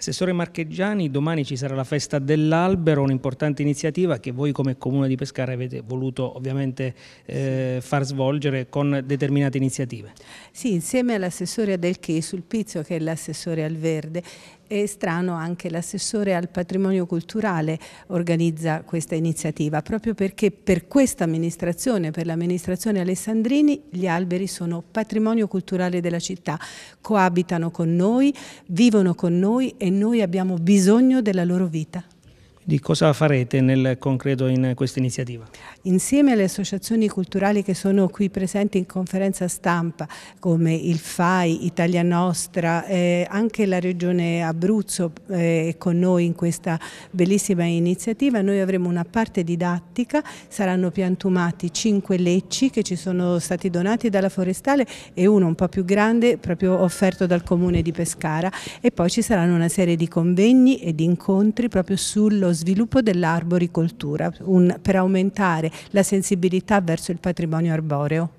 Assessore Marcheggiani, domani ci sarà la festa dell'albero, un'importante iniziativa che voi come Comune di Pescara avete voluto ovviamente eh, far svolgere con determinate iniziative. Sì, insieme all'assessore del Che sul Pizzo, che è l'assessore al verde, è strano anche l'assessore al patrimonio culturale organizza questa iniziativa, proprio perché per questa amministrazione, per l'amministrazione Alessandrini, gli alberi sono patrimonio culturale della città, coabitano con noi, vivono con noi e noi abbiamo bisogno della loro vita di cosa farete nel concreto in questa iniziativa? Insieme alle associazioni culturali che sono qui presenti in conferenza stampa come il FAI, Italia Nostra, eh, anche la regione Abruzzo eh, è con noi in questa bellissima iniziativa, noi avremo una parte didattica, saranno piantumati cinque lecci che ci sono stati donati dalla forestale e uno un po' più grande proprio offerto dal comune di Pescara e poi ci saranno una serie di convegni e di incontri proprio sullo sviluppo dell'arboricoltura un, per aumentare la sensibilità verso il patrimonio arboreo.